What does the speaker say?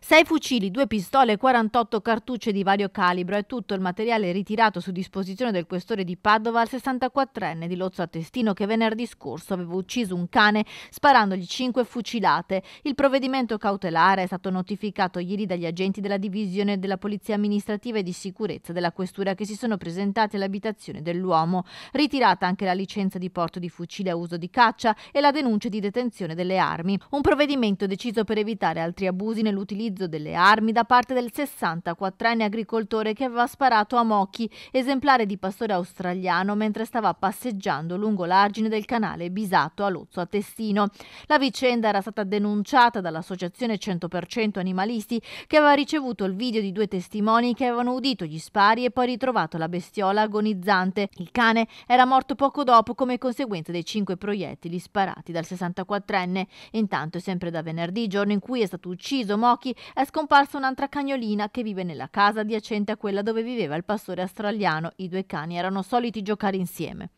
6 fucili, 2 pistole e 48 cartucce di vario calibro. È tutto il materiale ritirato su disposizione del questore di Padova al 64enne di Lozzo a Testino che venerdì scorso aveva ucciso un cane sparandogli 5 fucilate. Il provvedimento cautelare è stato notificato ieri dagli agenti della divisione della Polizia Amministrativa e di Sicurezza della Questura che si sono presentati all'abitazione dell'uomo. Ritirata anche la licenza di porto di fucile a uso di caccia e la denuncia di detenzione delle armi. Un provvedimento deciso per evitare altri abusi nell'utilizzo l'utilizzo delle armi da parte del 64enne agricoltore che aveva sparato a Mochi, esemplare di pastore australiano, mentre stava passeggiando lungo l'argine del canale Bisato a Lozzo a Testino. La vicenda era stata denunciata dall'associazione 100% Animalisti che aveva ricevuto il video di due testimoni che avevano udito gli spari e poi ritrovato la bestiola agonizzante. Il cane era morto poco dopo come conseguenza dei cinque proiettili sparati dal 64enne. Intanto, è sempre da venerdì, giorno in cui è stato ucciso Mochi, è scomparsa un'altra cagnolina che vive nella casa adiacente a quella dove viveva il pastore australiano. I due cani erano soliti giocare insieme.